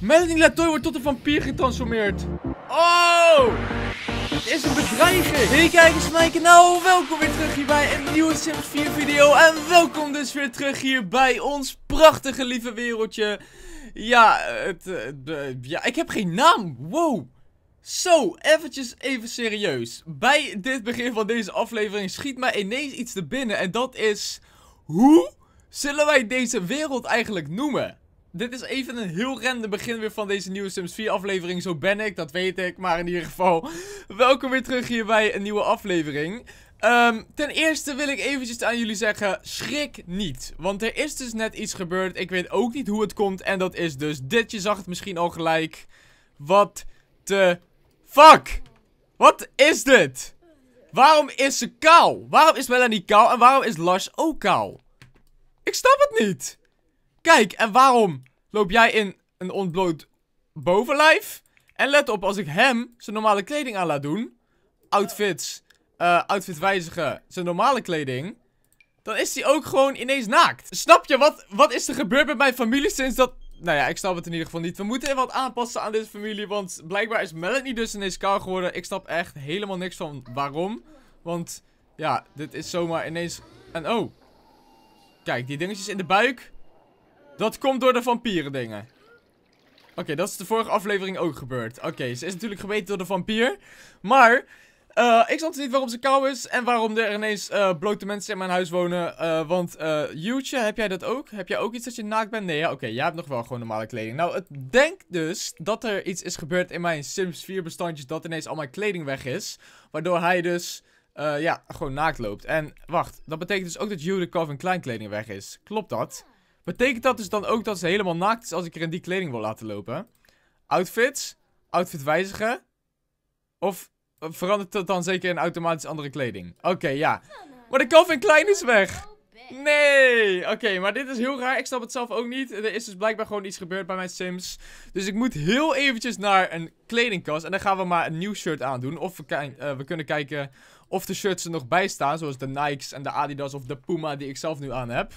Melanie Latoy wordt tot een vampier getransformeerd. Oh! Het is een bedreiging. Hey kijkers van mijn kanaal, welkom weer terug hier bij een nieuwe Sims 4 video. En welkom dus weer terug hier bij ons prachtige lieve wereldje. Ja, het, het eh, ja ik heb geen naam. Wow. Zo, eventjes even serieus. Bij dit begin van deze aflevering schiet mij ineens iets te binnen. En dat is... Hoe zullen wij deze wereld eigenlijk noemen? Dit is even een heel rende begin weer van deze nieuwe Sims 4 aflevering. Zo ben ik, dat weet ik. Maar in ieder geval, welkom weer terug hier bij een nieuwe aflevering. Ehm, ten eerste wil ik eventjes aan jullie zeggen, schrik niet. Want er is dus net iets gebeurd. Ik weet ook niet hoe het komt. En dat is dus dit. Je zag het misschien al gelijk. Wat de fuck? Wat is dit? Waarom is ze kaal? Waarom is Melanie kaal en waarom is Lars ook kaal? Ik snap het niet. Kijk, en waarom loop jij in een ontbloot bovenlijf? En let op, als ik hem zijn normale kleding aan laat doen, outfits, eh, outfit wijzigen, zijn normale kleding, dan is hij ook gewoon ineens naakt. Snap je, wat, wat is er gebeurd met mijn familie sinds dat... Nou ja, ik snap het in ieder geval niet. We moeten wat aanpassen aan deze familie, want blijkbaar is niet dus ineens kaal geworden. Ik snap echt helemaal niks van waarom. Want ja, dit is zomaar ineens... En oh, kijk, die dingetjes in de buik... Dat komt door de vampieren dingen. Oké, dat is de vorige aflevering ook gebeurd. Oké, ze is natuurlijk gebeten door de vampier. Maar, uh, ik snap niet waarom ze kou is en waarom er ineens uh, blote mensen in mijn huis wonen. Eh, want, Jutje, heb jij dat ook? Heb jij ook iets dat je naakt bent? Nee, ja, oké, jij hebt nog wel gewoon normale kleding. Nou, het denkt dus dat er iets is gebeurd in mijn Sims 4 bestandjes dat ineens al mijn kleding weg is. Waardoor hij dus... ja, gewoon naakt loopt. En wacht, dat betekent dus ook dat Hugh de Calvin Klein kleding weg is. Klopt dat? Betekent dat dus dan ook dat ze helemaal naakt is als ik er in die kleding wil laten lopen? Outfits? Outfit wijzigen? Of eh, verandert dat dan zeker in automatisch andere kleding? Oké, ja. Maar de Calvin Klein is weg! Nee! Oké, maar dit is heel raar. Ik snap het zelf ook niet. Er is dus blijkbaar gewoon iets gebeurd bij mijn Sims. Dus ik moet heel eventjes naar een kledingkast. En dan gaan we maar een nieuw shirt aandoen. Of we, eh, we kunnen kijken of de shirts er nog bij staan. Zoals de Nikes en de Adidas of de Puma die ik zelf nu aan heb.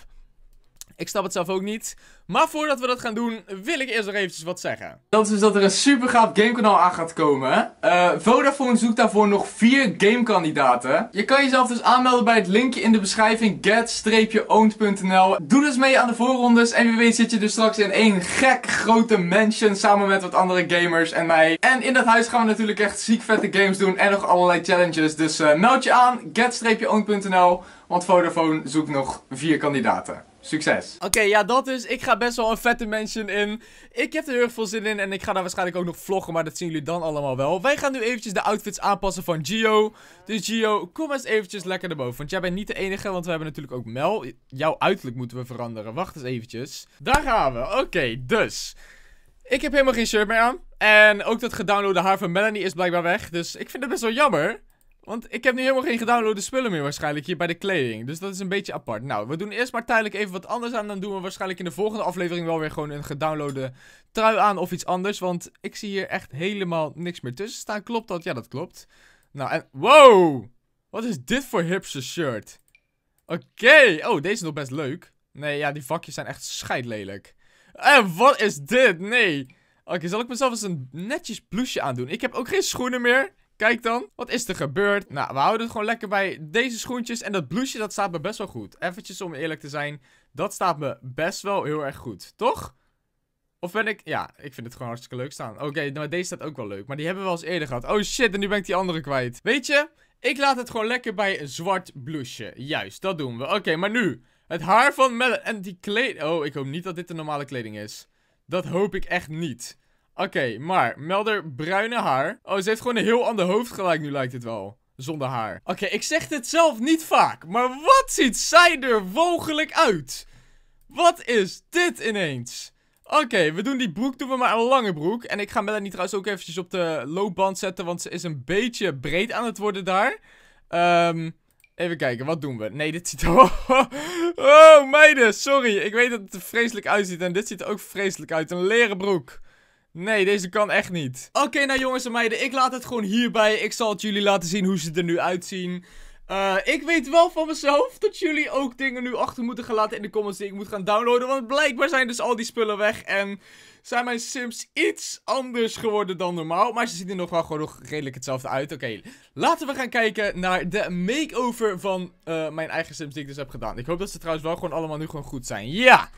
Ik snap het zelf ook niet. Maar voordat we dat gaan doen, wil ik eerst nog eventjes wat zeggen. Dat is dus dat er een super gamekanaal aan gaat komen. Eh, Vodafone zoekt daarvoor nog vier gamekandidaten. Je kan jezelf dus aanmelden bij het linkje in de beschrijving get-owned.nl. Doe dus mee aan de voorrondes en wie weet zit je dus straks in één gek grote mansion samen met wat andere gamers en mij. En in dat huis gaan we natuurlijk echt ziek vette games doen en nog allerlei challenges. Dus eh, meld je aan, get-owned.nl, want Vodafone zoekt nog vier kandidaten. Succes. Oké, ja, dat is. Ik ga best wel een vette mansion in. Ik heb er heel erg veel zin in. En ik ga daar waarschijnlijk ook nog vloggen. Maar dat zien jullie dan allemaal wel. Wij gaan nu eventjes de outfits aanpassen van Gio. Dus Gio, kom eens eventjes lekker naar boven. Want jij bent niet de enige. Want we hebben natuurlijk ook Mel. Jouw uiterlijk moeten we veranderen. Wacht eens eventjes. Daar gaan we. Oké, dus. Ik heb helemaal geen shirt meer aan. En ook dat gedownloade haar van Melanie is blijkbaar weg. Dus ik vind het best wel jammer. Want ik heb nu helemaal geen gedownloade spullen meer waarschijnlijk hier bij de kleding. Dus dat is een beetje apart. Nou, we doen eerst maar tijdelijk even wat anders aan. Dan doen we waarschijnlijk in de volgende aflevering wel weer gewoon een gedownloade trui aan of iets anders. Want ik zie hier echt helemaal niks meer tussen staan. Klopt dat? Ja, dat klopt. Nou, en... Wow! Wat is dit voor hipse shirt? Oké. Oh, deze is nog best leuk. Nee, ja, die vakjes zijn echt scheidlelijk. En wat is dit? Nee. Oké, zal ik mezelf eens een netjes blouseje aandoen? Ik heb ook geen schoenen meer. Kijk dan. Wat is er gebeurd? Nou, we houden het gewoon lekker bij deze schoentjes. En dat blouseje, dat staat me best wel goed. Eventjes om eerlijk te zijn. Dat staat me best wel heel erg goed. Toch? Of ben ik... Ja, ik vind het gewoon hartstikke leuk staan. Oké, nou deze staat ook wel leuk. Maar die hebben we al eens eerder gehad. Oh shit, en nu ben ik die andere kwijt. Weet je? Ik laat het gewoon lekker bij een zwart blouseje. Juist, dat doen we. Oké, maar nu. Het haar van Mel en die kleding. Oh, ik hoop niet dat dit de normale kleding is. Dat hoop ik echt niet. Oké, maar Melder bruine haar. Oh, ze heeft gewoon een heel ander hoofd gelijk nu lijkt het wel. Zonder haar. Oké, ik zeg dit zelf niet vaak. Maar wat ziet zij er mogelijk uit? Wat is dit ineens? Oké, we doen die broek, doen we maar een lange broek. En ik ga Melanie trouwens ook eventjes op de loopband zetten, want ze is een beetje breed aan het worden daar. Ehm, even kijken, wat doen we? Nee, dit ziet er... Oh, oh, meiden, sorry. Ik weet dat het er vreselijk uitziet en dit ziet er ook vreselijk uit. Een leren broek. Nee, deze kan echt niet. Oké, nou jongens en meiden, ik laat het gewoon hierbij. Ik zal het jullie laten zien hoe ze er nu uitzien. Eh, ik weet wel van mezelf dat jullie ook dingen nu achter moeten gaan laten in de comments die ik moet gaan downloaden. Want blijkbaar zijn dus al die spullen weg en zijn mijn Sims iets anders geworden dan normaal. Maar ze zien er nog wel gewoon redelijk hetzelfde uit. Oké, laten we gaan kijken naar de makeover van eh, mijn eigen Sims die ik dus heb gedaan. Ik hoop dat ze trouwens wel gewoon allemaal nu gewoon goed zijn. Ja!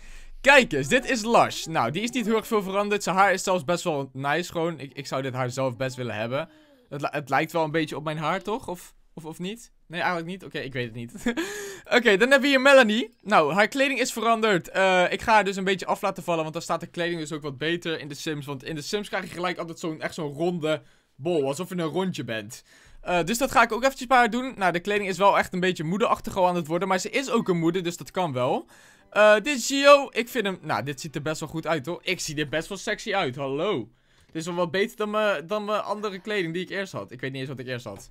Kijk eens, dit is Lash. Nou, die is niet heel erg veel veranderd. Zijn haar is zelfs best wel nice gewoon. Ik, ik zou dit haar zelf best willen hebben. Het, het lijkt wel een beetje op mijn haar, toch? Of, of, of niet? Nee, eigenlijk niet. Oké, ik weet het niet. Oké, dan hebben we hier Melanie. Nou, haar kleding is veranderd. Eh, ik ga haar dus een beetje af laten vallen, want dan staat de kleding dus ook wat beter in de Sims. Want in de Sims krijg je gelijk altijd zo'n echt zo'n ronde bol, alsof je een rondje bent. Eh, dus dat ga ik ook eventjes bij haar doen. Nou, de kleding is wel echt een beetje moederachtig al aan het worden, maar ze is ook een moeder, dus dat kan wel. Eh, dit is Gio. Ik vind hem... Nou, dit ziet er best wel goed uit, hoor. Ik zie er best wel sexy uit. Hallo. Dit is wel wat beter dan mijn, dan mijn andere kleding die ik eerst had. Ik weet niet eens wat ik eerst had.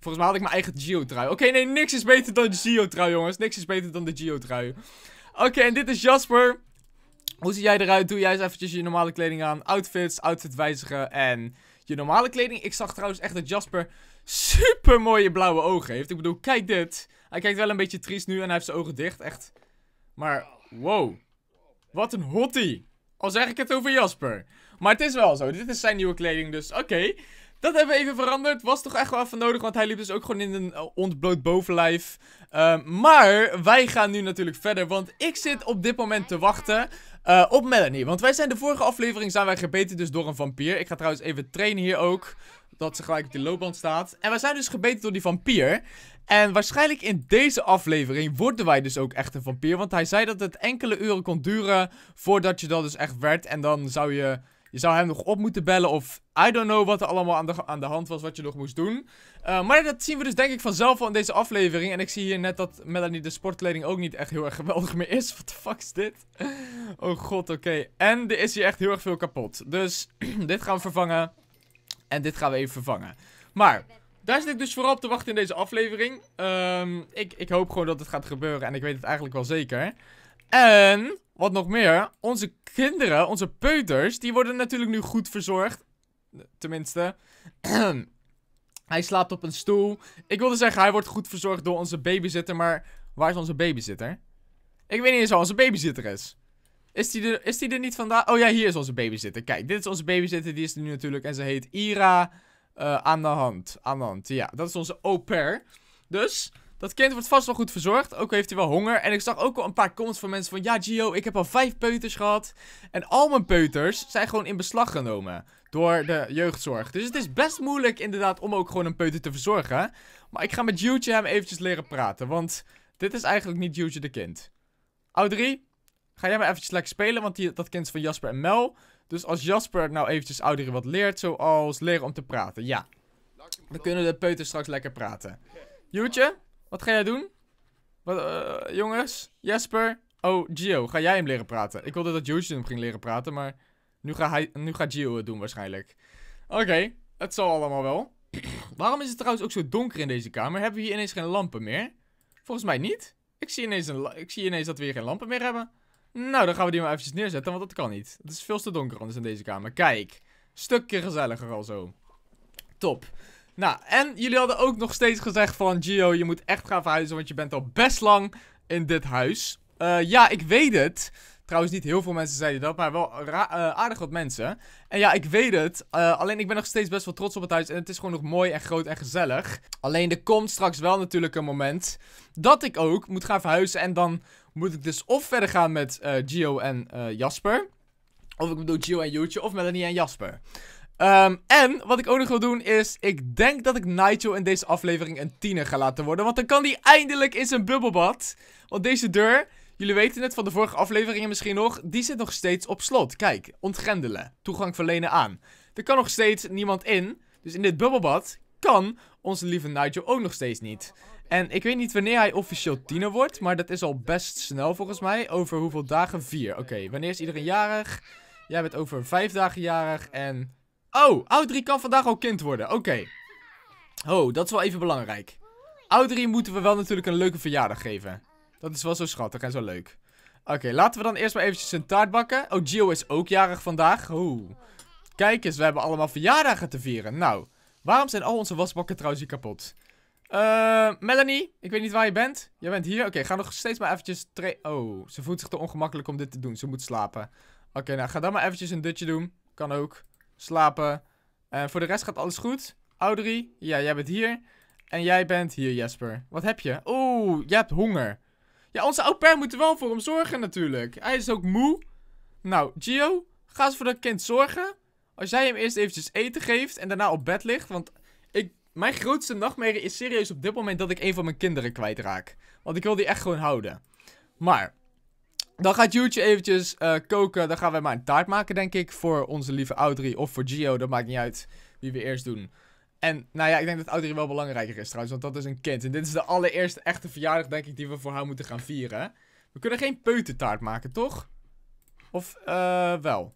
Volgens mij had ik mijn eigen Gio-trui. Oké, nee, niks is beter dan de Gio-trui, jongens. Niks is beter dan de Gio-trui. Oké, en dit is Jasper. Hoe zie jij eruit? Doe jij eens eventjes je normale kleding aan. Outfits, outfit wijzigen en je normale kleding. Ik zag trouwens echt dat Jasper super mooie blauwe ogen heeft. Ik bedoel, kijk dit. Hij kijkt wel een beetje triest nu en hij heeft zijn ogen dicht. Echt maar, wow. Wat een hottie. Al zeg ik het over Jasper. Maar het is wel zo. Dit is zijn nieuwe kleding, dus oké. Dat hebben we even veranderd. Was toch echt wel even nodig, want hij liep dus ook gewoon in een eh, ontbloot bovenlijf. Ehm, maar wij gaan nu natuurlijk verder, want ik zit op dit moment te wachten eh, op Melanie. Want wij zijn de vorige aflevering zijn wij gebeten dus door een vampier. Ik ga trouwens even trainen hier ook, dat ze gelijk op die loopband staat. En wij zijn dus gebeten door die vampier. En waarschijnlijk in deze aflevering worden wij dus ook echt een vampier. Want hij zei dat het enkele uren kon duren voordat je dat dus echt werd. En dan zou je... Je zou hem nog op moeten bellen of I don't know wat er allemaal aan de, aan de hand was wat je nog moest doen. Eh, maar dat zien we dus denk ik vanzelf al in deze aflevering. En ik zie hier net dat Melanie de sportkleding ook niet echt heel erg geweldig meer is. What the fuck is dit? oh god, oké. En er is hier echt heel erg veel kapot. Dus dit gaan we vervangen. En dit gaan we even vervangen. Maar daar zit ik dus vooral op te wachten in deze aflevering. Ehm, ik, ik hoop gewoon dat het gaat gebeuren en ik weet het eigenlijk wel zeker. En, wat nog meer, onze kinderen, onze peuters, die worden natuurlijk nu goed verzorgd. Tenminste. hij slaapt op een stoel. Ik wilde zeggen, hij wordt goed verzorgd door onze babysitter, maar waar is onze babysitter? Ik weet niet eens waar onze babysitter is. Is die, er, is die er niet vandaag? Oh ja, hier is onze babysitter. Kijk, dit is onze babysitter. Die is er nu natuurlijk. En ze heet Ira. Eh, aan de hand. Aan de hand, ja. Dat is onze au pair. Dus, dat kind wordt vast wel goed verzorgd. Ook heeft hij wel honger. En ik zag ook al een paar comments van mensen van... Ja, Gio, ik heb al vijf peuters gehad. En al mijn peuters zijn gewoon in beslag genomen. Door de jeugdzorg. Dus het is best moeilijk inderdaad om ook gewoon een peuter te verzorgen. Maar ik ga met Jutje hem eventjes leren praten. Want dit is eigenlijk niet Jutje, de kind. Audrey, ga jij maar eventjes lekker spelen. Want die, dat kind is van Jasper en Mel. Dus als Jasper nou eventjes ouderen wat leert, zoals leren om te praten. Ja, dan kunnen de peuters straks lekker praten. Joetje, wat ga jij doen? Wat, eh, jongens, Jasper. Oh, Gio, ga jij hem leren praten? Ik wilde dat Joetje hem ging leren praten, maar nu, ga hij, nu gaat Gio het doen waarschijnlijk. Oké, het zal allemaal wel. Waarom is het trouwens ook zo donker in deze kamer? Hebben we hier ineens geen lampen meer? Volgens mij niet. Ik zie ineens, een, ik zie ineens dat we hier geen lampen meer hebben. Nou, dan gaan we die maar eventjes neerzetten, want dat kan niet. Het is veel te donker anders in deze kamer. Kijk, stukje gezelliger al zo. Top. Nou, en jullie hadden ook nog steeds gezegd van... Gio, je moet echt gaan verhuizen, want je bent al best lang in dit huis. Eh, ja, ik weet het. Trouwens, niet heel veel mensen zeiden dat, maar wel eh, aardig wat mensen. En ja, ik weet het. Eh, alleen ik ben nog steeds best wel trots op het huis. En het is gewoon nog mooi en groot en gezellig. Alleen er komt straks wel natuurlijk een moment dat ik ook moet gaan verhuizen. En dan moet ik dus of verder gaan met uh, Gio en eh, Jasper. Of ik bedoel Gio en Jutje of Melanie en Jasper. Ehm, en wat ik ook nog wil doen is, ik denk dat ik Nigel in deze aflevering een tiener ga laten worden. Want dan kan hij eindelijk in zijn bubbelbad. Want deze deur, jullie weten het van de vorige afleveringen misschien nog, die zit nog steeds op slot. Kijk, ontgrendelen, toegang verlenen aan. Er kan nog steeds niemand in. Dus in dit bubbelbad kan onze lieve Nigel ook nog steeds niet. En ik weet niet wanneer hij officieel tiener wordt, maar dat is al best snel volgens mij. Over hoeveel dagen? Vier. Oké, wanneer is iedereen jarig? Jij bent over vijf dagen jarig en... Oh, Audrey kan vandaag al kind worden. Oké. Oh, dat is wel even belangrijk. Audrey moeten we wel natuurlijk een leuke verjaardag geven. Dat is wel zo schattig en zo leuk. Oké, laten we dan eerst maar eventjes een taart bakken. Oh, Gio is ook jarig vandaag. Oh. Kijk eens, we hebben allemaal verjaardagen te vieren. Nou, waarom zijn al onze wasbakken trouwens hier kapot? Eh, Melanie, ik weet niet waar je bent. Jij bent hier. Oké, ga nog steeds maar eventjes... Oh, ze voelt zich te ongemakkelijk om dit te doen. Ze moet slapen. Oké, nou, ga dan maar eventjes een dutje doen. Kan ook. Slapen. En eh, voor de rest gaat alles goed. Audrey, ja, jij bent hier. En jij bent hier, Jasper, Wat heb je? Oeh, jij hebt honger. Ja, onze au pair moet er wel voor hem zorgen natuurlijk. Hij is ook moe. Nou, Gio, ga eens voor dat kind zorgen. Als jij hem eerst eventjes eten geeft en daarna op bed ligt. Want mijn grootste nachtmerrie is serieus op dit moment dat ik een van mijn kinderen kwijtraak. Want ik wil die echt gewoon houden. Maar, dan gaat YouTube eventjes eh, koken. Dan gaan wij maar een taart maken, denk ik. Voor onze lieve Audrey of voor Gio. Dat maakt niet uit wie we eerst doen. En, nou ja, ik denk dat Audrey wel belangrijker is trouwens. Want dat is een kind. En dit is de allereerste echte verjaardag, denk ik, die we voor haar moeten gaan vieren. We kunnen geen peutentaart maken, toch? Of, uh, wel.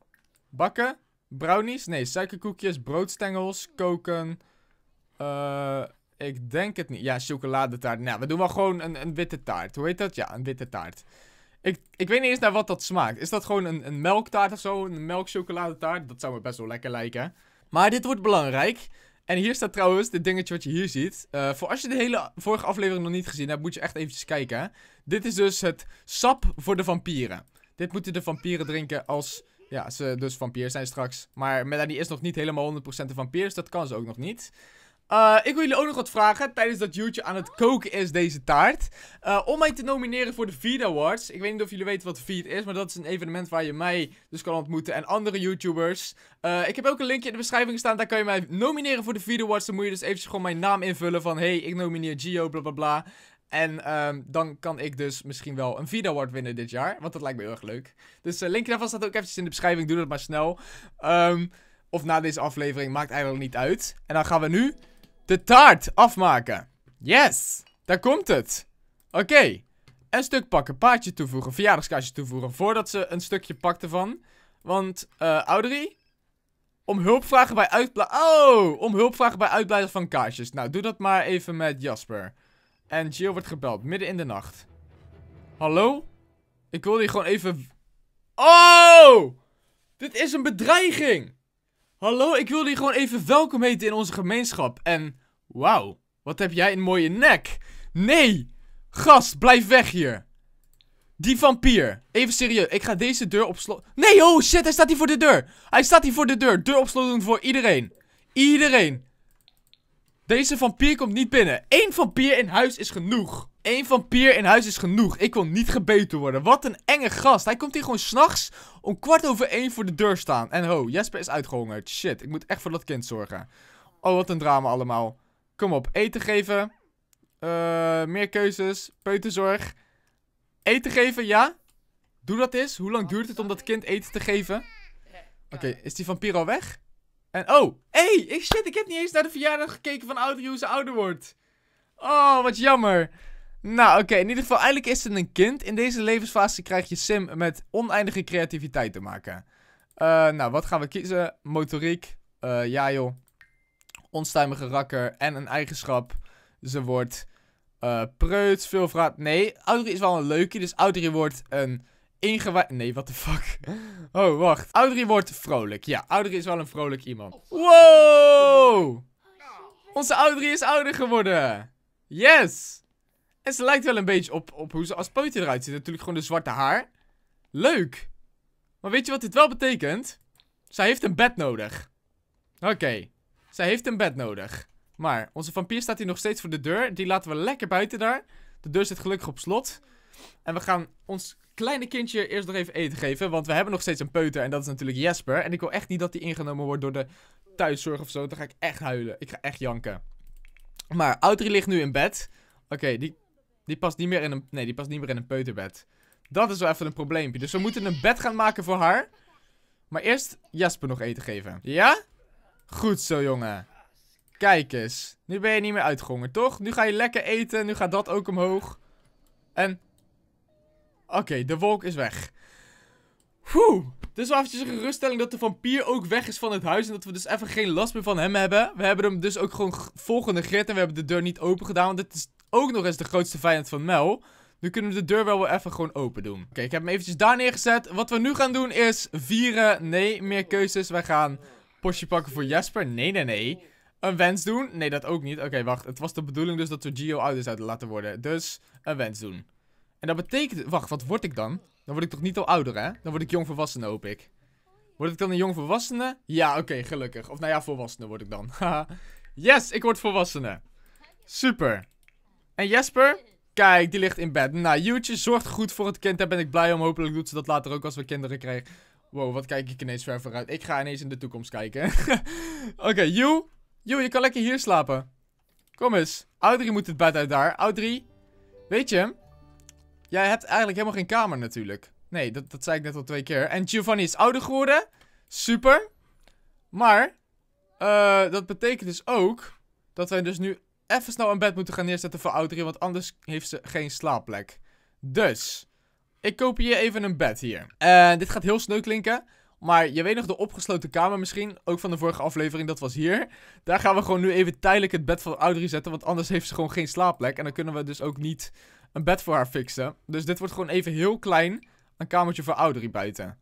Bakken? Brownies? Nee, suikerkoekjes, broodstengels, koken... Eh, ik denk het niet. Ja, chocoladetaart. Nou, we doen wel gewoon een, een witte taart. Hoe heet dat? Ja, een witte taart. Ik, ik weet niet eens naar wat dat smaakt. Is dat gewoon een, een melktaart of zo? Een melkchocoladetaart? Dat zou me best wel lekker lijken. Maar dit wordt belangrijk. En hier staat trouwens dit dingetje wat je hier ziet. Eh, voor als je de hele vorige aflevering nog niet gezien hebt, moet je echt even kijken. Dit is dus het sap voor de vampieren. Dit moeten de vampieren drinken als ja, ze dus vampier zijn straks. Maar Melanie is nog niet helemaal 100% een vampier, dus dat kan ze ook nog niet. Eh, ik wil jullie ook nog wat vragen tijdens dat Jutje aan het koken is deze taart. Eh, om mij te nomineren voor de Feed Awards. Ik weet niet of jullie weten wat Vida is, maar dat is een evenement waar je mij dus kan ontmoeten en andere YouTubers. Eh, ik heb ook een linkje in de beschrijving staan, daar kan je mij nomineren voor de Feed Awards. Dan moet je dus eventjes gewoon mijn naam invullen van hey, ik nomineer Gio, bla bla bla. En ehm, dan kan ik dus misschien wel een Vida Award winnen dit jaar. Want dat lijkt me heel erg leuk. Dus uh, linkje daarvan staat ook eventjes in de beschrijving. Doe dat maar snel. Ehm, of na deze aflevering, maakt eigenlijk niet uit. En dan gaan we nu de taart afmaken. Yes, daar komt het. Oké. Een stuk pakken, paardje toevoegen, verjaardagskaartje toevoegen. Voordat ze een stukje pakte van. Want, eh, uh, Audrey? Om hulp vragen bij uitbla... Oh! Om hulp vragen bij uitblijven van kaarsjes. Nou, doe dat maar even met Jasper. En Jill wordt gebeld, midden in de nacht. Hallo? Ik wil hier gewoon even... Oh! Dit is een bedreiging! Hallo, ik wil jullie gewoon even welkom heten in onze gemeenschap. En wauw, wat heb jij een mooie nek. Nee, gast, blijf weg hier. Die vampier. Even serieus, ik ga deze deur op Nee, oh shit, hij staat hier voor de deur. Hij staat hier voor de deur. Deur op doen voor iedereen. Iedereen. Deze vampier komt niet binnen. Eén vampier in huis is genoeg. Eén vampier in huis is genoeg. Ik wil niet gebeten worden. Wat een enge gast. Hij komt hier gewoon s'nachts om kwart over één voor de deur staan. En ho, Jesper is uitgehongerd. Shit, ik moet echt voor dat kind zorgen. Oh, wat een drama allemaal. Kom op, eten geven. Eh, meer keuzes. Peuterzorg. Eten geven, ja? Doe dat eens. Hoe lang duurt het om dat kind eten te geven? Oké, is die vampier al weg? En oh, hé, hey, shit, ik heb niet eens naar de verjaardag gekeken van Audrey hoe ze ouder wordt. Oh, wat jammer. Nou, oké. In ieder geval, eigenlijk is het een kind. In deze levensfase krijg je Sim met oneindige creativiteit te maken. Eh, nou, wat gaan we kiezen? Motoriek. Eh, ja, joh. Onstuimige rakker en een eigenschap. Ze wordt uh, preuts, veel vraat. Nee, Audrey is wel een leukie. Dus Audrey wordt een ingewijd... Nee, what the fuck? Oh, wacht. Audrey wordt vrolijk. Ja, Audrey is wel een vrolijk iemand. Wow! Oh, Onze Audrey is ouder geworden. Yes! En ze lijkt wel een beetje op, op hoe ze als peuter eruit ziet. Natuurlijk gewoon de zwarte haar. Leuk. Maar weet je wat dit wel betekent? Zij heeft een bed nodig. Oké. Zij heeft een bed nodig. Maar onze vampier staat hier nog steeds voor de deur. Die laten we lekker buiten daar. De deur zit gelukkig op slot. En we gaan ons kleine kindje eerst nog even eten geven. Want we hebben nog steeds een peuter. En dat is natuurlijk Jesper. En ik wil echt niet dat die ingenomen wordt door de thuiszorg of zo. Dan ga ik echt huilen. Ik ga echt janken. Maar Audrey ligt nu in bed. Oké, die die past niet meer in een, nee, die past niet meer in een peuterbed. Dat is wel even een probleempje. Dus we moeten een bed gaan maken voor haar. Maar eerst Jasper nog eten geven. Ja? Goed zo, jongen. Kijk eens. Nu ben je niet meer uitgehongerd, toch? Nu ga je lekker eten. Nu gaat dat ook omhoog. En... Oké, de wolk is weg. Woe! Dus wel eventjes een geruststelling dat de vampier ook weg is van het huis. En dat we dus even geen last meer van hem hebben. We hebben hem dus ook gewoon volgende grit. En we hebben de deur niet open gedaan. Want dit is ook nog eens de grootste vijand van Mel. Nu kunnen we de deur wel weer even gewoon open doen. Oké, ik heb hem eventjes daar neergezet. Wat we nu gaan doen is vieren. Nee, meer keuzes. Wij gaan postje pakken voor Jasper. Nee, nee, nee. Een wens doen? Nee, dat ook niet. Oké, wacht. Het was de bedoeling dus dat we Gio ouders zouden laten worden. Dus een wens doen. En dat betekent... Wacht, wat word ik dan? Dan word ik toch niet al ouder, hè? Dan word ik jong hoop ik. Word ik dan een jong Ja, oké, gelukkig. Of nou ja, volwassene word ik dan. yes, ik word volwassene. Super. En Jesper? Kijk, die ligt in bed. Nou, Jutje zorgt goed voor het kind. Daar ben ik blij om. Hopelijk doet ze dat later ook als we kinderen krijgen. Wow, wat kijk ik ineens ver vooruit. Ik ga ineens in de toekomst kijken. oké, okay, Ju. je kan lekker hier slapen. Kom eens. Audrey moet het bed uit daar. Audrey, weet je, Jij hebt eigenlijk helemaal geen kamer natuurlijk. Nee, dat, dat zei ik net al twee keer. En Giovanni is ouder geworden. Super. Maar, eh, dat betekent dus ook dat wij dus nu even snel een bed moeten gaan neerzetten voor Audrey. Want anders heeft ze geen slaapplek. Dus, ik kopieer even een bed hier. En eh, dit gaat heel snel klinken. Maar je weet nog de opgesloten kamer misschien, ook van de vorige aflevering, dat was hier. Daar gaan we gewoon nu even tijdelijk het bed van Audrey zetten, want anders heeft ze gewoon geen slaapplek. En dan kunnen we dus ook niet een bed voor haar fixen. Dus dit wordt gewoon even heel klein een kamertje voor Audrey buiten.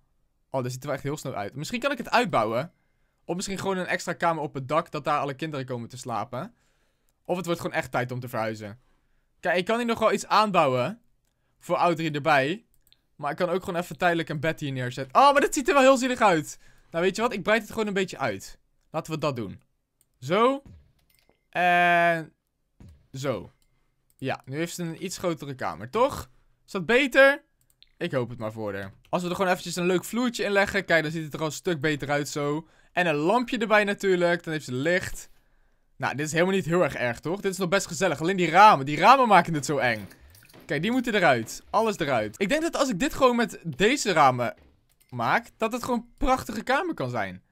Oh, dat ziet er wel echt heel snel uit. Misschien kan ik het uitbouwen. Of misschien gewoon een extra kamer op het dak, dat daar alle kinderen komen te slapen. Of het wordt gewoon echt tijd om te verhuizen. Kijk, ik kan hier nog wel iets aanbouwen. Voor Audrey erbij. Maar ik kan ook gewoon even tijdelijk een bed hier neerzetten. Oh, maar dit ziet er wel heel zielig uit. Nou, weet je wat? Ik breid het gewoon een beetje uit. Laten we dat doen. Zo. En... Zo. Ja, nu heeft ze een iets grotere kamer, toch? Is dat beter? Ik hoop het maar voor haar. Als we er gewoon eventjes een leuk vloertje in leggen. Kijk, dan ziet het er al een stuk beter uit zo. En een lampje erbij natuurlijk. Dan heeft ze licht. Nou, dit is helemaal niet heel erg erg, toch? Dit is nog best gezellig. Alleen die ramen. Die ramen maken het zo eng. Kijk, die moeten eruit. Alles eruit. Ik denk dat als ik dit gewoon met deze ramen maak... dat het gewoon een prachtige kamer kan zijn.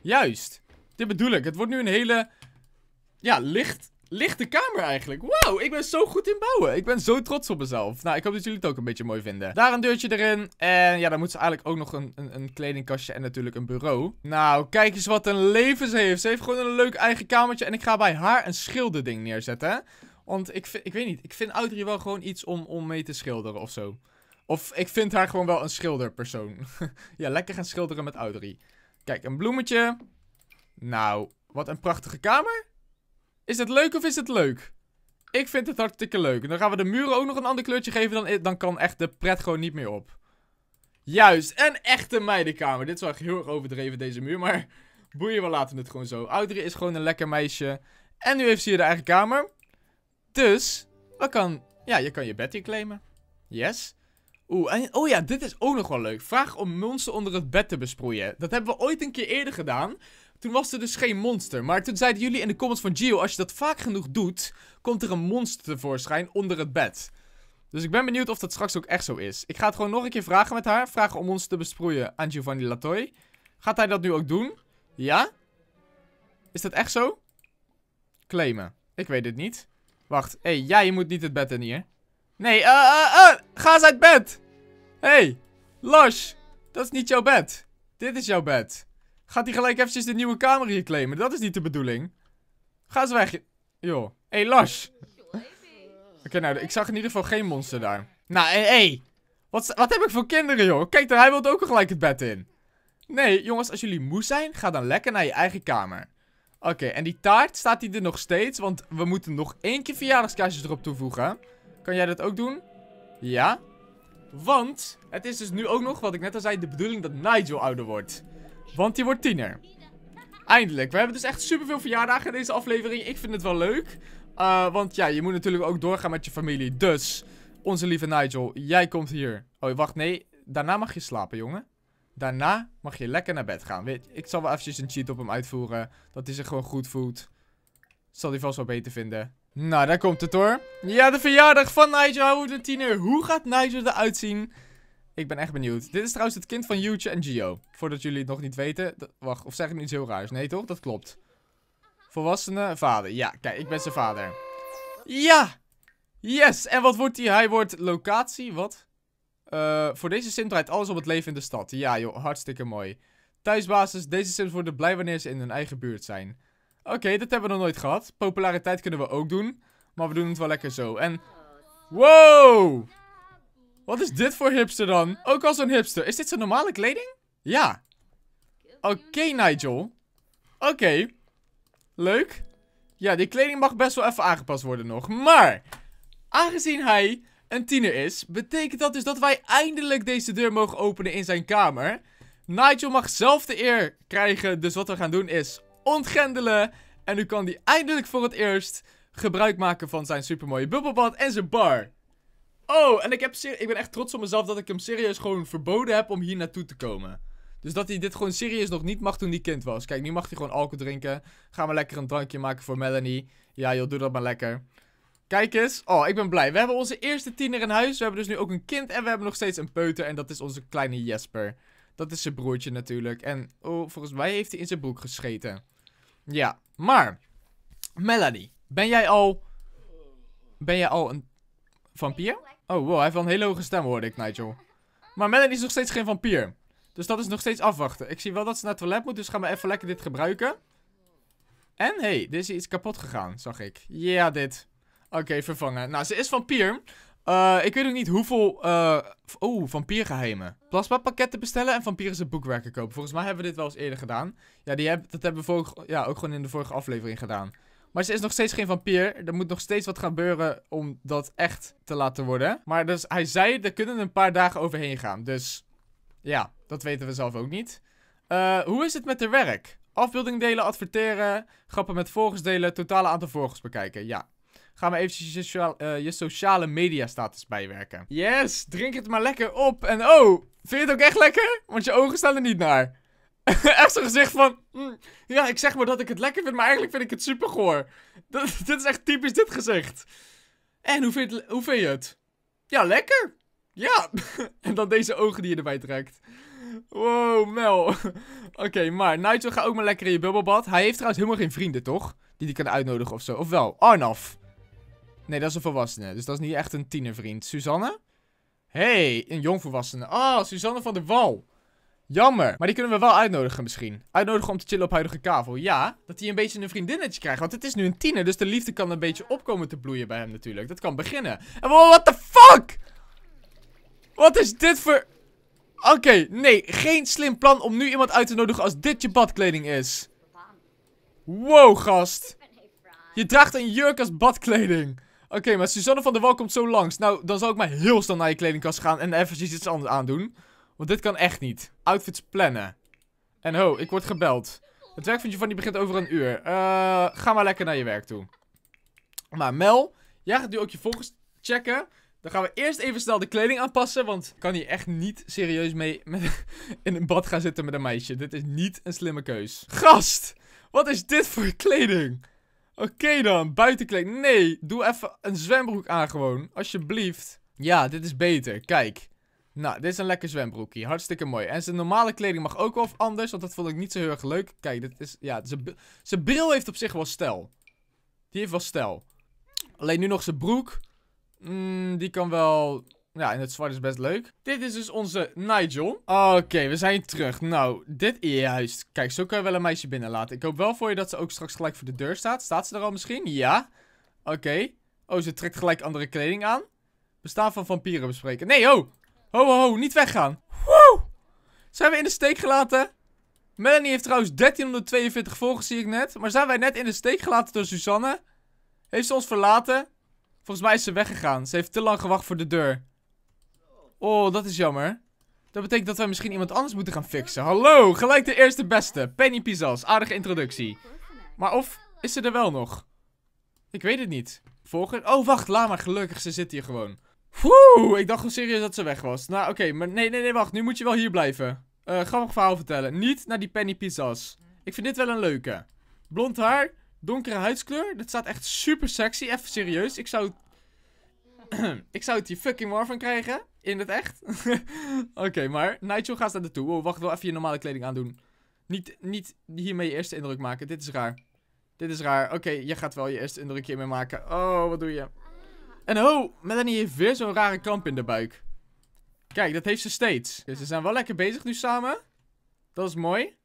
Juist. Dit bedoel ik. Het wordt nu een hele... Ja, licht lichte kamer eigenlijk. Wauw, ik ben zo goed in bouwen. Ik ben zo trots op mezelf. Nou, ik hoop dat jullie het ook een beetje mooi vinden. Daar een deurtje erin. En ja, dan moet ze eigenlijk ook nog een, een, een, kledingkastje en natuurlijk een bureau. Nou, kijk eens wat een leven ze heeft. Ze heeft gewoon een leuk eigen kamertje. En ik ga bij haar een schilderding neerzetten. Want ik, ik weet niet, ik vind Audrey wel gewoon iets om, om mee te schilderen of zo. Of ik vind haar gewoon wel een schilderpersoon. ja, lekker gaan schilderen met Audrey. Kijk, een bloemetje. Nou, wat een prachtige kamer. Is het leuk of is het leuk? Ik vind het hartstikke leuk. En dan gaan we de muren ook nog een ander kleurtje geven. Dan, dan kan echt de pret gewoon niet meer op. Juist, een echte meidenkamer. Dit is wel heel erg overdreven, deze muur. Maar boeien, we laten het gewoon zo. Audrey is gewoon een lekker meisje. En nu heeft ze hier de eigen kamer. Dus, we kan... Ja, je kan je bed hier claimen. Yes. Oeh, en, oh ja, dit is ook nog wel leuk. Vraag om monster onder het bed te besproeien. Dat hebben we ooit een keer eerder gedaan. Toen was er dus geen monster. Maar toen zeiden jullie in de comments van Gio, als je dat vaak genoeg doet, komt er een monster tevoorschijn onder het bed. Dus ik ben benieuwd of dat straks ook echt zo is. Ik ga het gewoon nog een keer vragen met haar. Vragen om ons te besproeien aan Giovanni Latoy. Gaat hij dat nu ook doen? Ja? Is dat echt zo? Claimen. Ik weet het niet. Wacht. Hé, hey, jij moet niet het bed in hier. Nee, eh, eh, eh ga eens uit bed. Hé, hey, Lush. Dat is niet jouw bed. Dit is jouw bed. Gaat hij gelijk eventjes de nieuwe kamer hier claimen? Dat is niet de bedoeling. Ga eens weg. Joh. Hé, hey, Lars. Oké, nou, ik zag in ieder geval geen monster daar. Nou, hé, hey, Wat, wat heb ik voor kinderen, joh? Kijk, hij wil ook gelijk het bed in. Nee, jongens, als jullie moe zijn, ga dan lekker naar je eigen kamer. Oké, en die taart, staat die er nog steeds? Want we moeten nog één keer verjaardagskaarsjes erop toevoegen. Kan jij dat ook doen? Ja. Want, het is dus nu ook nog, wat ik net al zei, de bedoeling dat Nigel ouder wordt. Want die wordt tiener. Eindelijk. We hebben dus echt superveel verjaardagen in deze aflevering. Ik vind het wel leuk. Eh, want ja, je moet natuurlijk ook doorgaan met je familie. Dus, onze lieve Nigel, jij komt hier. Oh, wacht, nee. Daarna mag je slapen, jongen. Daarna mag je lekker naar bed gaan. Weet, ik zal wel eventjes een cheat op hem uitvoeren. Dat hij zich gewoon goed voelt. Zal hij vast wel beter vinden. Nou, daar komt het hoor. Ja, de verjaardag van Nigel wordt een tiener. Hoe gaat Nigel eruit zien? Ik ben echt benieuwd. Dit is trouwens het kind van Yuji en Gio. Voordat jullie het nog niet weten. Wacht, of zeg ik nu iets heel raars? Nee toch? Dat klopt. Volwassene vader. Ja, kijk, ik ben zijn vader. Ja! Yes! En wat wordt hij? Hij wordt locatie, wat? Eh, voor deze sim draait alles om het leven in de stad. Ja joh, hartstikke mooi. Thuisbasis, deze sims worden blij wanneer ze in hun eigen buurt zijn. Oké, dat hebben we nog nooit gehad. Populariteit kunnen we ook doen. Maar we doen het wel lekker zo. En... Wow! Wat is dit voor hipster dan? Ook al zo'n hipster. Is dit zijn normale kleding? Ja. Oké, Nigel. Oké. Leuk. Ja, die kleding mag best wel even aangepast worden nog. Maar, aangezien hij een tiener is, betekent dat dus dat wij eindelijk deze deur mogen openen in zijn kamer. Nigel mag zelf de eer krijgen, dus wat we gaan doen is ontgrendelen. En nu kan hij eindelijk voor het eerst gebruik maken van zijn supermooie bubbelbad en zijn bar. Oh, en ik, heb ik ben echt trots op mezelf dat ik hem serieus gewoon verboden heb om hier naartoe te komen. Dus dat hij dit gewoon serieus nog niet mag toen hij kind was. Kijk, nu mag hij gewoon alcohol drinken. Ga maar lekker een drankje maken voor Melanie. Ja joh, doe dat maar lekker. Kijk eens. Oh, ik ben blij. We hebben onze eerste tiener in huis. We hebben dus nu ook een kind en we hebben nog steeds een peuter. En dat is onze kleine Jesper. Dat is zijn broertje natuurlijk. En oh, volgens mij heeft hij in zijn broek gescheten. Ja, maar... Melanie, ben jij al... Ben jij al een vampier? Oh, wow, hij heeft wel een hele hoge stem, hoorde ik, Nigel. Maar Melanie is nog steeds geen vampier. Dus dat is nog steeds afwachten. Ik zie wel dat ze naar het toilet moet, dus ga maar even lekker dit gebruiken. En, hey, er is iets kapot gegaan, zag ik. Ja, dit. Oké, vervangen. Nou, ze is vampier. Eh, ik weet ook niet hoeveel... Uh, oh, vampiergeheimen. Plasma pakketten bestellen en vampirische boekwerken kopen. Volgens mij hebben we dit wel eens eerder gedaan. Ja, die heb, dat hebben we ja, ook gewoon in de vorige aflevering gedaan. Maar ze is nog steeds geen vampier. Er moet nog steeds wat gaan gebeuren om dat echt te laten worden. Maar dus hij zei, er kunnen een paar dagen overheen gaan. Dus ja, dat weten we zelf ook niet. Eh, hoe is het met haar werk? Afbeelding delen, adverteren, grappen met volgers delen, totale aantal volgers bekijken. Ja, ga maar eventjes je, sociale, uh, je sociale media status bijwerken. Yes, drink het maar lekker op. En oh, vind je het ook echt lekker? Want je ogen staan er niet naar. echt zo'n gezicht van... Mm, ja, ik zeg maar dat ik het lekker vind, maar eigenlijk vind ik het supergoor. dit is echt typisch dit gezicht. En hoe vind, hoe vind je het? Ja, lekker. Ja. en dan deze ogen die je erbij trekt. Wow, Mel. Oké, maar Nigel, ga ook maar lekker in je bubbelbad. Hij heeft trouwens helemaal geen vrienden, toch? Die die kan uitnodigen of zo. Of wel? Arnaf. Nee, dat is een volwassene. Dus dat is niet echt een tienervriend. Suzanne? hey, een jongvolwassene. Ah, oh, Suzanne van der Wal. Jammer. Maar die kunnen we wel uitnodigen misschien. Uitnodigen om te chillen op huidige kavel. Ja, dat hij een beetje een vriendinnetje krijgt. Want het is nu een tiener, dus de liefde kan een beetje opkomen te bloeien bij hem natuurlijk. Dat kan beginnen. En wow, what the fuck? Wat is dit voor... Oké, nee. Geen slim plan om nu iemand uit te nodigen als dit je badkleding is. Wow, gast. Je draagt een jurk als badkleding. Oké, maar Susanne van der Wal komt zo langs. Nou, dan zal ik maar heel snel naar je kledingkast gaan en even iets anders aandoen. Want dit kan echt niet. Outfits plannen. En ho, ik word gebeld. Het werkvindje van die begint over een uur. Eh, ga maar lekker naar je werk toe. Maar Mel, jij gaat nu ook je volgers checken. Dan gaan we eerst even snel de kleding aanpassen. Want ik kan hier echt niet serieus mee met, in een bad gaan zitten met een meisje. Dit is niet een slimme keus. Gast! Wat is dit voor kleding? Oké dan, buitenkleding. Nee, doe even een zwembroek aan gewoon. Alsjeblieft. Ja, dit is beter. Kijk. Nou, dit is een lekker zwembroekje. Hartstikke mooi. En zijn normale kleding mag ook wel anders, want dat vond ik niet zo heel erg leuk. Kijk, dit is... Ja, zijn bril heeft op zich wel stijl. Die heeft wel stijl. Alleen nu nog zijn broek. Mm, die kan wel... Ja, in het zwart is best leuk. Dit is dus onze Nigel. Oké, we zijn terug. Nou, dit... Juist. Kijk, zo kan je wel een meisje binnenlaten. Ik hoop wel voor je dat ze ook straks gelijk voor de deur staat. Staat ze er al misschien? Ja. Oké. Oh, ze trekt gelijk andere kleding aan. Bestaan van vampieren bespreken. Nee, ho. Ho, ho, ho, niet weggaan. Woe! Zijn we in de steek gelaten? Melanie heeft trouwens 1342 volgers, zie ik net. Maar zijn wij net in de steek gelaten door Suzanne? Heeft ze ons verlaten? Volgens mij is ze weggegaan. Ze heeft te lang gewacht voor de deur. Oh, dat is jammer. Dat betekent dat wij misschien iemand anders moeten gaan fixen. Hallo, gelijk de eerste beste. Penny Pizzas. aardige introductie. Maar of is ze er wel nog? Ik weet het niet. Volger? Oh, wacht, Lama, gelukkig, ze zit hier gewoon. Woe, ik dacht gewoon serieus dat ze weg was. Nou, oké, maar nee, nee, nee, wacht. Nu moet je wel hier blijven. Uh, grappig verhaal vertellen. Niet naar die penny pizza's. Ik vind dit wel een leuke. Blond haar, donkere huidskleur. Dat staat echt super sexy. Even serieus. Ik zou... ik zou het hier fucking warm van krijgen. In het echt. oké, maar Nigel gaat naar de toe. Oh, wacht, wel even je normale kleding aandoen. Niet, niet hiermee je eerste indruk maken. Dit is raar. Dit is raar. Oké, je gaat wel je eerste indruk hiermee maken. Oh, wat doe je? En oh, Melanie heeft weer zo'n rare kramp in de buik. Kijk, dat heeft ze steeds. Dus ze zijn wel lekker bezig nu samen. Dat is mooi.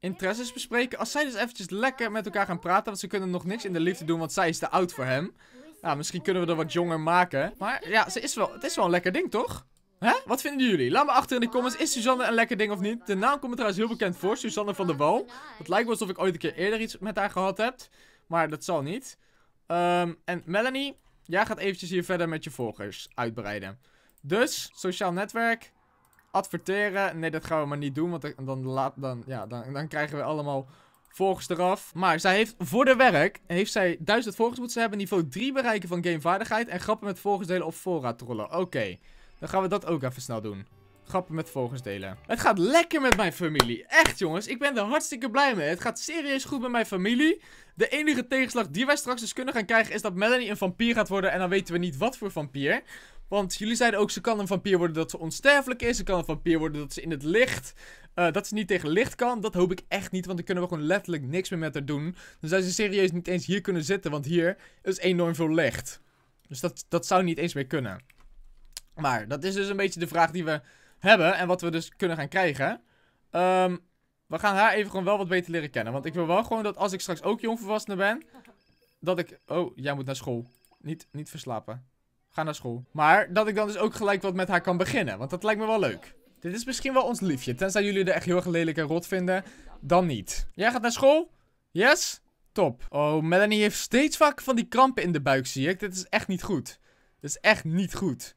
Interesses bespreken. Als zij dus eventjes lekker met elkaar gaan praten. Want ze kunnen nog niks in de liefde doen, want zij is te oud voor hem. Nou, misschien kunnen we er wat jonger maken. Maar ja, ze is wel, het is wel een lekker ding, toch? Hè? Wat vinden jullie? Laat me achter in de comments. Is Suzanne een lekker ding of niet? De naam komt me trouwens heel bekend voor. Suzanne van der Wal. Het lijkt wel alsof ik ooit een keer eerder iets met haar gehad heb. Maar dat zal niet. Ehm, en Melanie, Jij gaat eventjes hier verder met je volgers uitbreiden. Dus, sociaal netwerk. Adverteren. Nee, dat gaan we maar niet doen. Want dan, dan, ja, dan, dan krijgen we allemaal volgers eraf. Maar zij heeft voor de werk, heeft zij 1000 volgers moeten hebben. Niveau 3 bereiken van gamevaardigheid. En grappen met volgers delen of voorraad trollen. Oké, dan gaan we dat ook even snel doen grappen met volgens delen. Het gaat lekker met mijn familie. Echt jongens, ik ben er hartstikke blij mee. Het gaat serieus goed met mijn familie. De enige tegenslag die wij straks dus kunnen gaan krijgen is dat Melanie een vampier gaat worden. En dan weten we niet wat voor vampier. Want jullie zeiden ook, ze kan een vampier worden dat ze onsterfelijk is. Ze kan een vampier worden dat ze in het licht... Eh, dat ze niet tegen licht kan. Dat hoop ik echt niet, want dan kunnen we gewoon letterlijk niks meer met haar doen. Dan zou ze serieus niet eens hier kunnen zitten, want hier is enorm veel licht. Dus dat, dat zou niet eens meer kunnen. Maar dat is dus een beetje de vraag die we hebben en wat we dus kunnen gaan krijgen. Ehm, we gaan haar even gewoon wel wat beter leren kennen. Want ik wil wel gewoon dat als ik straks ook jongvolwassenen ben, dat ik... Oh, jij moet naar school. Niet, niet verslapen. Ga naar school. Maar dat ik dan dus ook gelijk wat met haar kan beginnen. Want dat lijkt me wel leuk. Dit is misschien wel ons liefje. Tenzij jullie er echt heel erg lelijk en rot vinden. Dan niet. Jij gaat naar school? Yes? Top. Oh, Melanie heeft steeds vaak van die krampen in de buik, zie ik. Dit is echt niet goed. Dit is echt niet goed.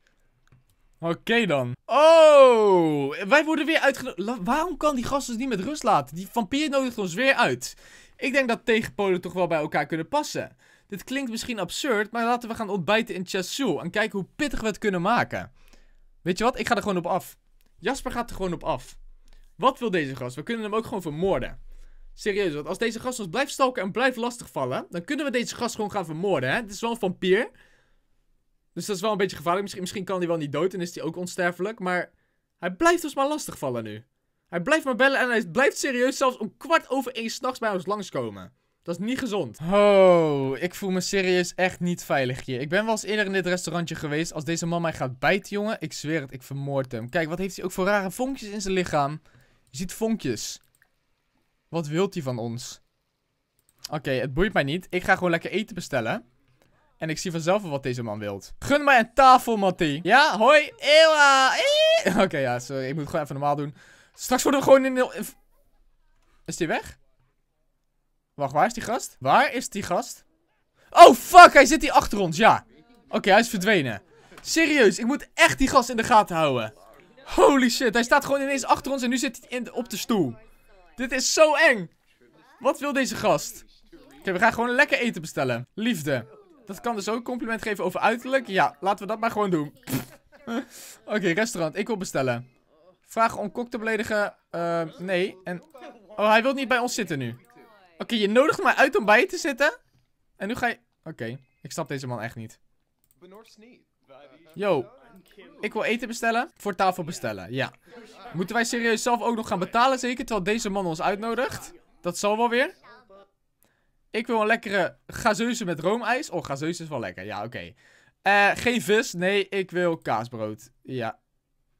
Oké dan. Oh, wij worden weer uitgenodigd. Waarom kan die gast ons dus niet met rust laten? Die vampier nodigt ons weer uit. Ik denk dat tegenpolen toch wel bij elkaar kunnen passen. Dit klinkt misschien absurd, maar laten we gaan ontbijten in Chasu en kijken hoe pittig we het kunnen maken. Weet je wat? Ik ga er gewoon op af. Jasper gaat er gewoon op af. Wat wil deze gast? We kunnen hem ook gewoon vermoorden. Serieus, want als deze gast ons blijft stalken en blijft lastigvallen, dan kunnen we deze gast gewoon gaan vermoorden, hè? Het is wel een vampier. Dus dat is wel een beetje gevaarlijk. Misschien, misschien kan hij wel niet dood en is hij ook onsterfelijk. Maar hij blijft ons maar lastigvallen nu. Hij blijft maar bellen en hij blijft serieus zelfs om kwart over één s'nachts bij ons langskomen. Dat is niet gezond. Oh, ik voel me serieus echt niet veilig hier. Ik ben wel eens eerder in dit restaurantje geweest. Als deze man mij gaat bijten, jongen, ik zweer het, ik vermoord hem. Kijk, wat heeft hij ook voor rare vonkjes in zijn lichaam. Je ziet vonkjes. Wat wilt hij van ons? Oké, het boeit mij niet. Ik ga gewoon lekker eten bestellen. En ik zie vanzelf wat deze man wilt. Gun mij een tafel, Mattie. Ja, hoi. Ewa. Oké, ja, sorry. Ik moet het gewoon even normaal doen. Straks worden we gewoon in de... Is die weg? Wacht, waar is die gast? Waar is die gast? Oh, fuck. Hij zit hier achter ons, ja. Oké, hij is verdwenen. Serieus, ik moet echt die gast in de gaten houden. Holy shit, hij staat gewoon ineens achter ons en nu zit hij op de stoel. Dit is zo eng. Wat wil deze gast? Oké, we gaan gewoon lekker eten bestellen. Liefde. Dat kan dus ook compliment geven over uiterlijk. Ja, laten we dat maar gewoon doen. Oké, restaurant. Ik wil bestellen. Vraag om kok te beledigen. Eh, nee. En... Oh, hij wil niet bij ons zitten nu. Oké, je nodigt mij uit om bij je te zitten. En nu ga je... Oké, ik snap deze man echt niet. Yo, ik wil eten bestellen. Voor tafel bestellen, ja. Moeten wij serieus zelf ook nog gaan betalen, zeker? Terwijl deze man ons uitnodigt. Dat zal wel weer. Ik wil een lekkere gazeuze met roomijs. Oh, gazeuze is wel lekker. Ja, oké. Eh, geen vis. Nee, ik wil kaasbrood. Ja.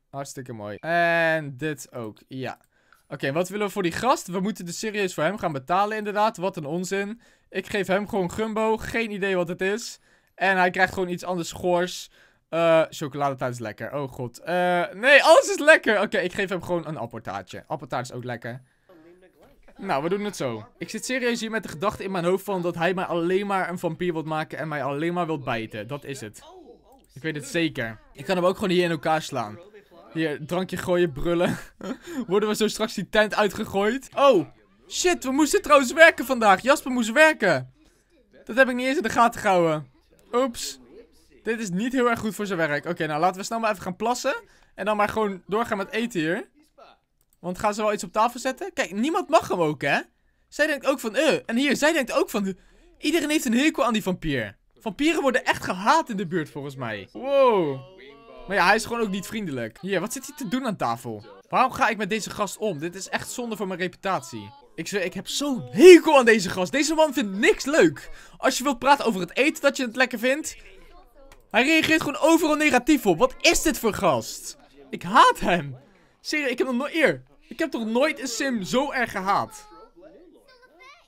Hartstikke mooi. En dit ook. Ja. Oké, wat willen we voor die gast? We moeten dus serieus voor hem gaan betalen inderdaad. Wat een onzin. Ik geef hem gewoon gumbo. Geen idee wat het is. En hij krijgt gewoon iets anders goors. Uh, eh, chocoladetaart is lekker. Oh god. Uh, nee, alles is lekker. Oké, ik geef hem gewoon een appeltaartje. Appeltaart is ook lekker. Nou, we doen het zo. Ik zit serieus hier met de gedachte in mijn hoofd van dat hij mij alleen maar een vampier wil maken en mij alleen maar wil bijten. Dat is het. Ik weet het zeker. Ik kan hem ook gewoon hier in elkaar slaan. Hier, drankje gooien, brullen. Worden we zo straks die tent uitgegooid? Oh, shit, we moesten trouwens werken vandaag. Jasper moest werken. Dat heb ik niet eens in de gaten gehouden. Oeps. Dit is niet heel erg goed voor zijn werk. Oké, nou laten we snel maar even gaan plassen. En dan maar gewoon doorgaan met eten hier. Want gaan ze wel iets op tafel zetten? Kijk, niemand mag hem ook, hè? Zij denkt ook van, eh. En hier, zij denkt ook van... Iedereen heeft een hekel aan die vampier. Vampieren worden echt gehaat in de buurt, volgens mij. Wow. Maar ja, hij is gewoon ook niet vriendelijk. Hier, wat zit hij te doen aan tafel? Waarom ga ik met deze gast om? Dit is echt zonde voor mijn reputatie. Ik zweer, ik heb zo'n hekel aan deze gast. Deze man vindt niks leuk. Als je wilt praten over het eten dat je het lekker vindt... Hij reageert gewoon overal negatief op. Wat is dit voor gast? Ik haat hem. Serieus, ik heb nog nooit... eer. Ik heb toch nooit een sim zo erg gehaat?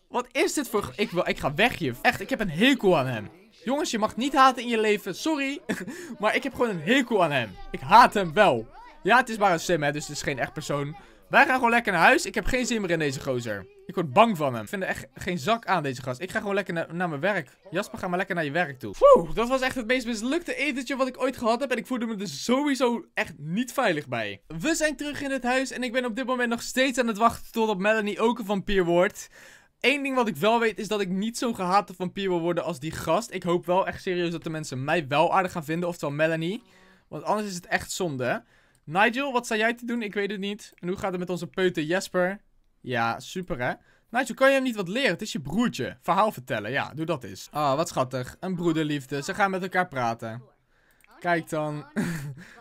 Wat is dit voor... Ik, wil, ik ga weg je. Echt, ik heb een hekel aan hem. Jongens, je mag niet haten in je leven. Sorry. maar ik heb gewoon een hekel aan hem. Ik haat hem wel. Ja, het is maar een sim, hè. Dus het is geen echt persoon. Wij gaan gewoon lekker naar huis. Ik heb geen zin meer in deze gozer. Ik word bang van hem. Ik vind er echt geen zak aan, deze gast. Ik ga gewoon lekker naar, naar mijn werk. Jasper, ga maar lekker naar je werk toe. Oeh, dat was echt het meest mislukte etentje wat ik ooit gehad heb. En ik voelde me er dus sowieso echt niet veilig bij. We zijn terug in het huis en ik ben op dit moment nog steeds aan het wachten totdat Melanie ook een vampier wordt. Eén ding wat ik wel weet is dat ik niet zo'n gehate vampier wil worden als die gast. Ik hoop wel echt serieus dat de mensen mij wel aardig gaan vinden, oftewel Melanie. Want anders is het echt zonde, Nigel, wat sta jij te doen? Ik weet het niet. En hoe gaat het met onze peuter Jesper? Ja, super hè? Nigel, kan je hem niet wat leren? Het is je broertje. Verhaal vertellen, ja, doe dat eens. Ah, oh, wat schattig. Een broederliefde. Ze gaan met elkaar praten. Kijk dan.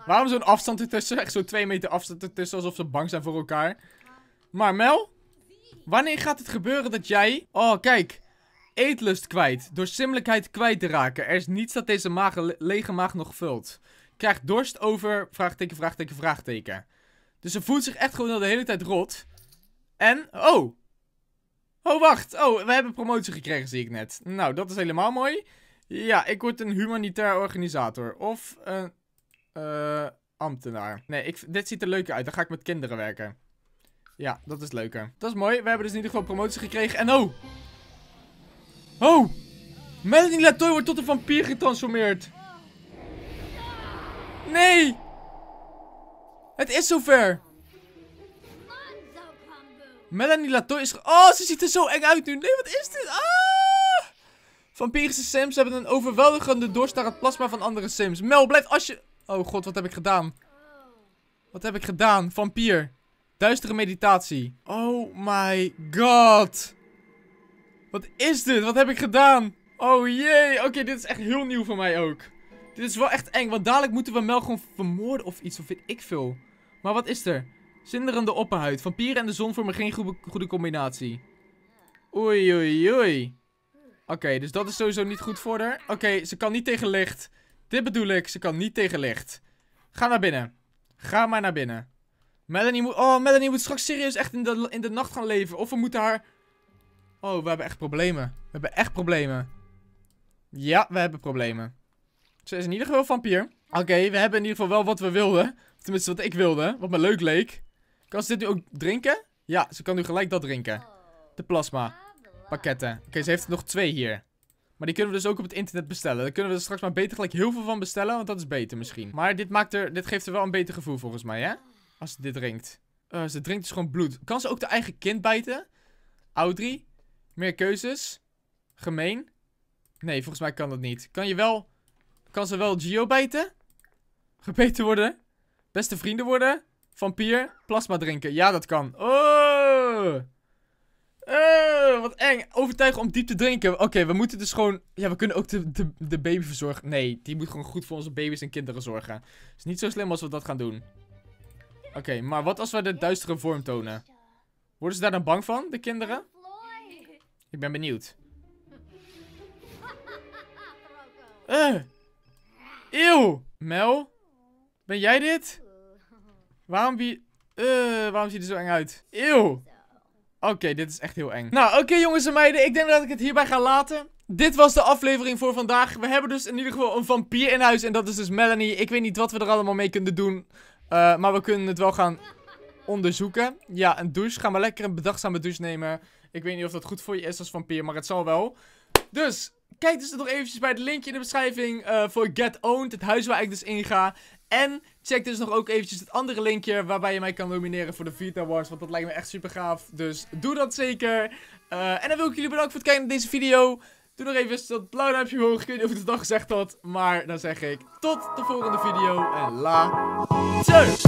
Waarom zo'n afstand ertussen? Echt zo'n twee meter afstand ertussen, alsof ze bang zijn voor elkaar. Maar Mel, wanneer gaat het gebeuren dat jij... Oh, kijk. Eetlust kwijt. Door simmelijkheid kwijt te raken. Er is niets dat deze lege maag nog vult. Krijgt dorst over... Vraagteken, vraagteken, vraagteken. Dus ze voelt zich echt gewoon de hele tijd rot. En... Oh! Oh, wacht. Oh, we hebben promotie gekregen, zie ik net. Nou, dat is helemaal mooi. Ja, ik word een humanitair organisator. Of een... Eh, ambtenaar. Nee, ik, dit ziet er leuker uit. Dan ga ik met kinderen werken. Ja, dat is leuker. Dat is mooi. We hebben dus in ieder geval promotie gekregen. En oh! Oh! Melanie Latoy wordt tot een vampier getransformeerd. Nee! Het is zover. Melanie Lato is... Oh, ze ziet er zo eng uit nu. Nee, wat is dit? Ah! Vampirische Sims hebben een overweldigende doorstarend plasma van andere Sims. Mel, blijf als je... Oh god, wat heb ik gedaan? Wat heb ik gedaan? Vampier. Duistere meditatie. Oh my god. Wat is dit? Wat heb ik gedaan? Oh jee. Oké, dit is echt heel nieuw voor mij ook. Dit is wel echt eng, want dadelijk moeten we Mel gewoon vermoorden of iets, of vind ik veel. Maar wat is er? Zinderende opperhuid. Vampieren en de zon vormen geen goede, goede combinatie. Oei, oei, oei. Oké, dus dat is sowieso niet goed voor haar. Oké, ze kan niet tegen licht. Dit bedoel ik, ze kan niet tegen licht. Ga naar binnen. Ga maar naar binnen. Melanie moet... Oh, Melanie moet straks serieus echt in de, in de nacht gaan leven. Of we moeten haar... Oh, we hebben echt problemen. We hebben echt problemen. Ja, we hebben problemen. Ze is in ieder geval vampier. Oké, we hebben in ieder geval wel wat we wilden. Tenminste, wat ik wilde. Wat me leuk leek. Kan ze dit nu ook drinken? Ja, ze kan nu gelijk dat drinken. De plasma. Pakketten. Oké, ze heeft er nog twee hier. Maar die kunnen we dus ook op het internet bestellen. Daar kunnen we er straks maar beter gelijk heel veel van bestellen. Want dat is beter misschien. Maar dit, maakt er, dit geeft er wel een beter gevoel volgens mij, hè? Als ze dit drinkt. Eh, ze drinkt dus gewoon bloed. Kan ze ook de eigen kind bijten? Audrey? Meer keuzes? Gemeen? Nee, volgens mij kan dat niet. Kan je wel kan ze wel Geo bijten. Gebeten worden. Beste vrienden worden. Vampier. Plasma drinken. Ja, dat kan. Oh! Uh, wat eng. Overtuigen om diep te drinken. Oké, we moeten dus gewoon... Ja, we kunnen ook de, de, de baby verzorgen. Nee, die moet gewoon goed voor onze baby's en kinderen zorgen. Het is niet zo slim als we dat gaan doen. Oké, maar wat als we de duistere vorm tonen? Worden ze daar dan bang van, de kinderen? Ik ben benieuwd. Eh! Eeuw! Mel? Ben jij dit? Waarom wie... Uh, waarom ziet hij er zo eng uit? Eeuw! Oké, dit is echt heel eng. Nou, oké jongens en meiden, ik denk dat ik het hierbij ga laten. Dit was de aflevering voor vandaag. We hebben dus in ieder geval een vampier in huis en dat is dus Melanie. Ik weet niet wat we er allemaal mee kunnen doen, eh, maar we kunnen het wel gaan onderzoeken. Ja, een douche. Ga maar lekker een bedachtzame douche nemen. Ik weet niet of dat goed voor je is als vampier, maar het zal wel. Dus, kijk dus nog eventjes bij het linkje in de beschrijving eh, voor Get Owned, het huis waar ik dus in ga. En check dus nog ook eventjes het andere linkje waarbij je mij kan nomineren voor de Vita Wars, want dat lijkt me echt super gaaf. Dus doe dat zeker. Eh, en dan wil ik jullie bedanken voor het kijken naar deze video. Doe nog even dat blauw duimpje omhoog. Ik weet niet of ik het al gezegd had, maar dan zeg ik tot de volgende video en la tjus!